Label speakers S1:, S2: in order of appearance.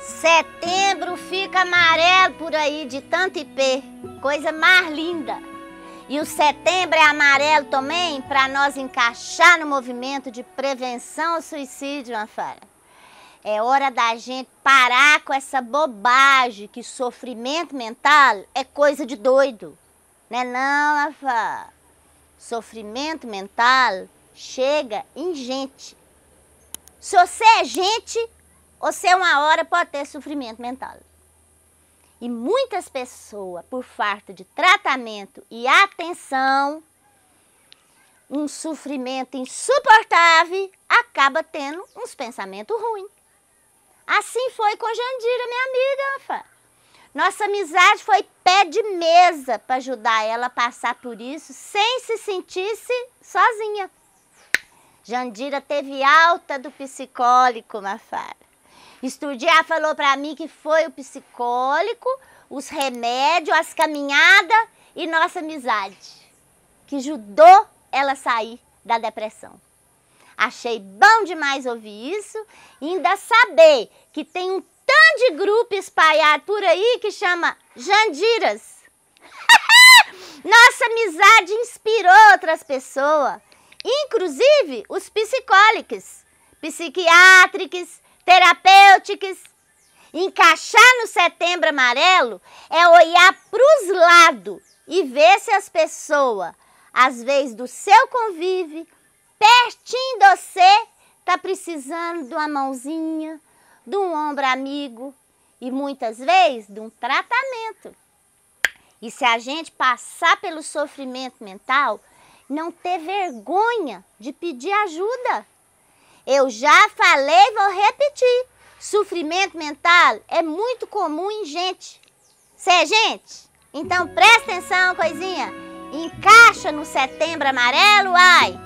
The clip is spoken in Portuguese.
S1: Setembro fica amarelo por aí de tanto IP, coisa mais linda. E o setembro é amarelo também para nós encaixar no movimento de prevenção ao suicídio, Anfara. É hora da gente parar com essa bobagem que sofrimento mental é coisa de doido. Né não, Anfara? Sofrimento mental chega em gente. Se você é gente, você uma hora pode ter sofrimento mental. E muitas pessoas, por falta de tratamento e atenção, um sofrimento insuportável, acaba tendo uns pensamentos ruins. Assim foi com Jandira, minha amiga. Fá. Nossa amizade foi pé de mesa para ajudar ela a passar por isso sem se sentir-se sozinha. Jandira teve alta do psicólico, Mafara. Estudiar falou para mim que foi o psicólico, os remédios, as caminhadas e nossa amizade que ajudou ela a sair da depressão. Achei bom demais ouvir isso e ainda saber que tem um tanto de grupo espalhado por aí que chama Jandiras. Nossa amizade inspirou outras pessoas, inclusive os psicólicos, psiquiátricos, terapêuticas. Encaixar no setembro amarelo é olhar para os lados e ver se as pessoas, às vezes do seu convívio, pertinho de você, tá precisando de uma mãozinha, de um ombro amigo e muitas vezes de um tratamento. E se a gente passar pelo sofrimento mental, não ter vergonha de pedir ajuda. Eu já falei, e vou repetir. Sofrimento mental é muito comum em gente. Você é gente? Então presta atenção, coisinha. Encaixa no setembro amarelo, ai.